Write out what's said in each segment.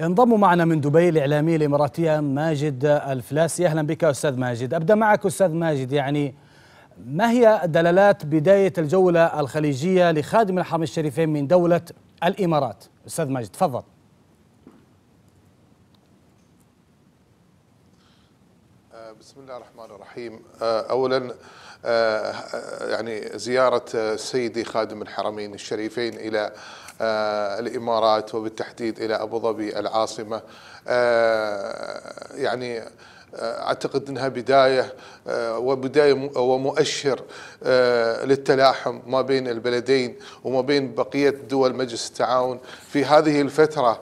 انضم معنا من دبي الاعلامي الاماراتي ماجد الفلاسي اهلا بك استاذ ماجد ابدا معك استاذ ماجد يعني ما هي دلالات بدايه الجوله الخليجيه لخادم الحرمين الشريفين من دوله الامارات استاذ ماجد تفضل آه، بسم الله الرحمن الرحيم آه، اولا آه، يعني زياره سيدي خادم الحرمين الشريفين الى الامارات وبالتحديد الى ابو ظبي العاصمه يعني آه، اعتقد انها بدايه آه، وبدايه ومؤشر آه، للتلاحم ما بين البلدين وما بين بقيه دول مجلس التعاون في هذه الفتره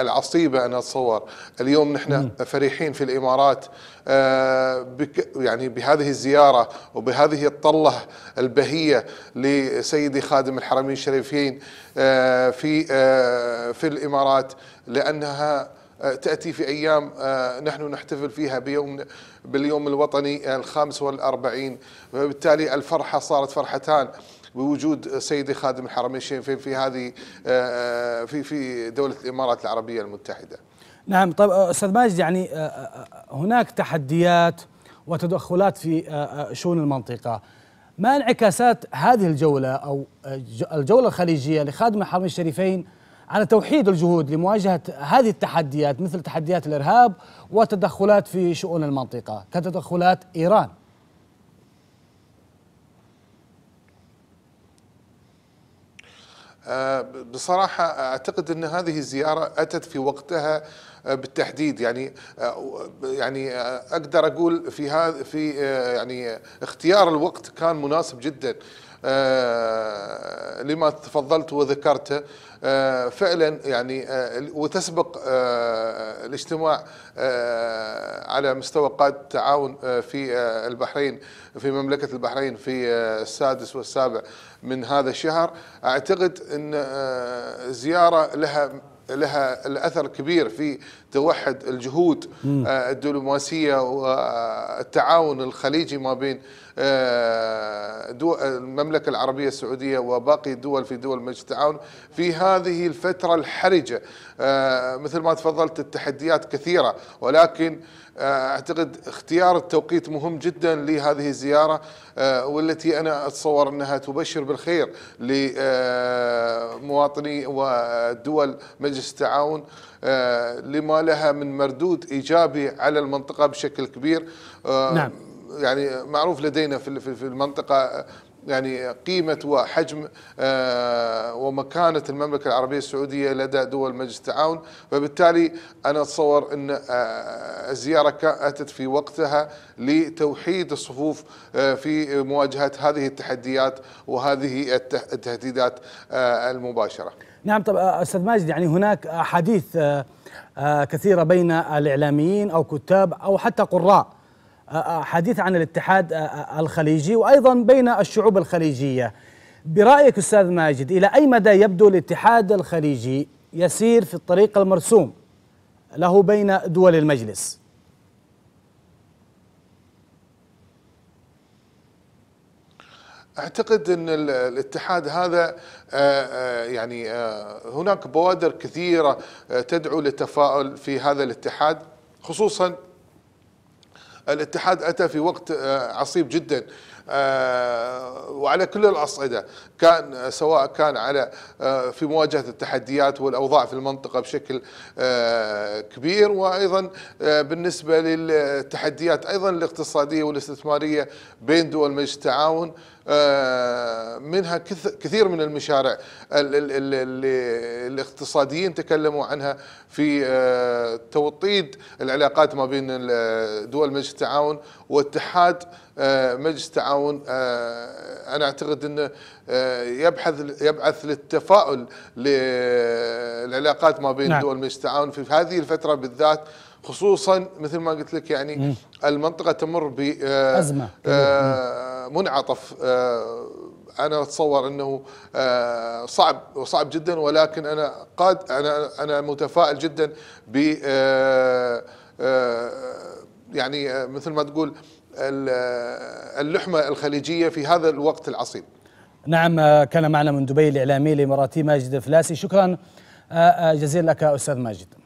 العصيبه انا اتصور اليوم نحن فرحين في الامارات يعني بهذه الزياره وبهذه الطله البهيه لسيدي خادم الحرمين الشريفين في في الامارات لانها آه، تأتي في أيام آه، نحن نحتفل فيها بيوم باليوم الوطني الخامس والأربعين فبالتالي الفرحة صارت فرحتان بوجود سيدي خادم الحرمين الشريفين في هذه آه، في في دولة الإمارات العربية المتحدة نعم طيب أستاذ ماجد يعني هناك تحديات وتدخلات في شؤون المنطقة ما انعكاسات هذه الجولة أو الجولة الخليجية لخادم الحرمين الشريفين على توحيد الجهود لمواجهة هذه التحديات مثل تحديات الإرهاب وتدخلات في شؤون المنطقة كتدخلات إيران آه، بصراحة أعتقد أن هذه الزيارة أتت في وقتها آه، بالتحديد يعني آه، يعني أقدر أقول في هذا في يعني اختيار الوقت كان مناسب جدا آه، لما تفضلت وذكرته آه، فعلا يعني آه، وتسبق الاجتماع على مستوى قائد التعاون في البحرين في مملكة البحرين في السادس والسابع من هذا الشهر أعتقد أن زيارة لها لها الاثر كبير في توحد الجهود آه، الدبلوماسيه والتعاون الخليجي ما بين آه، المملكه العربيه السعوديه وباقي الدول في دول مجلس التعاون في هذه الفتره الحرجه آه، مثل ما تفضلت التحديات كثيره ولكن اعتقد اختيار التوقيت مهم جدا لهذه الزياره والتي انا اتصور انها تبشر بالخير لمواطني ودول مجلس التعاون لما لها من مردود إيجابي على المنطقة بشكل كبير آه، نعم يعني معروف لدينا في المنطقة يعني قيمة وحجم آه، ومكانة المملكة العربية السعودية لدى دول مجلس التعاون فبالتالي أنا أتصور أن آه، الزيارة أتت في وقتها لتوحيد الصفوف آه، في مواجهة هذه التحديات وهذه التهديدات المباشرة نعم طب أستاذ ماجد يعني هناك أحاديث كثيرة بين الإعلاميين أو كتاب أو حتى قراء حديث عن الاتحاد آه، آه، الخليجي وايضا بين الشعوب الخليجيه برايك استاذ ماجد الى اي مدى يبدو الاتحاد الخليجي يسير في الطريق المرسوم له بين دول المجلس اعتقد ان الاتحاد هذا آه، يعني هناك بوادر كثيره تدعو للتفاؤل في هذا الاتحاد خصوصا الاتحاد أتى في وقت آه، عصيب جدا آه، وعلى كل الأصعدة كان سواء كان على آه، في مواجهة التحديات والأوضاع في المنطقة بشكل كبير وأيضا بالنسبة للتحديات أيضا الاقتصادية والاستثمارية بين دول مجلس التعاون آه، منها كثير من المشاريع اللي الاقتصاديين تكلموا عنها في آه، توطيد العلاقات ما بين دول مجلس التعاون واتحاد آه، مجلس التعاون انا اعتقد انه يبحث يبعث للتفاؤل للعلاقات ما بين نعم. دول مجلس التعاون في هذه الفتره بالذات خصوصا مثل ما قلت لك يعني المنطقه تمر ب ازمه منعطف آه، انا اتصور انه آه، صعب وصعب جدا ولكن انا قاد انا انا متفائل جدا ب آه، يعني مثل ما تقول اللحمه الخليجيه في هذا الوقت العصيب. نعم كان معنا من دبي الاعلامي الاماراتي ماجد الفلاسي شكرا جزيلا لك استاذ ماجد.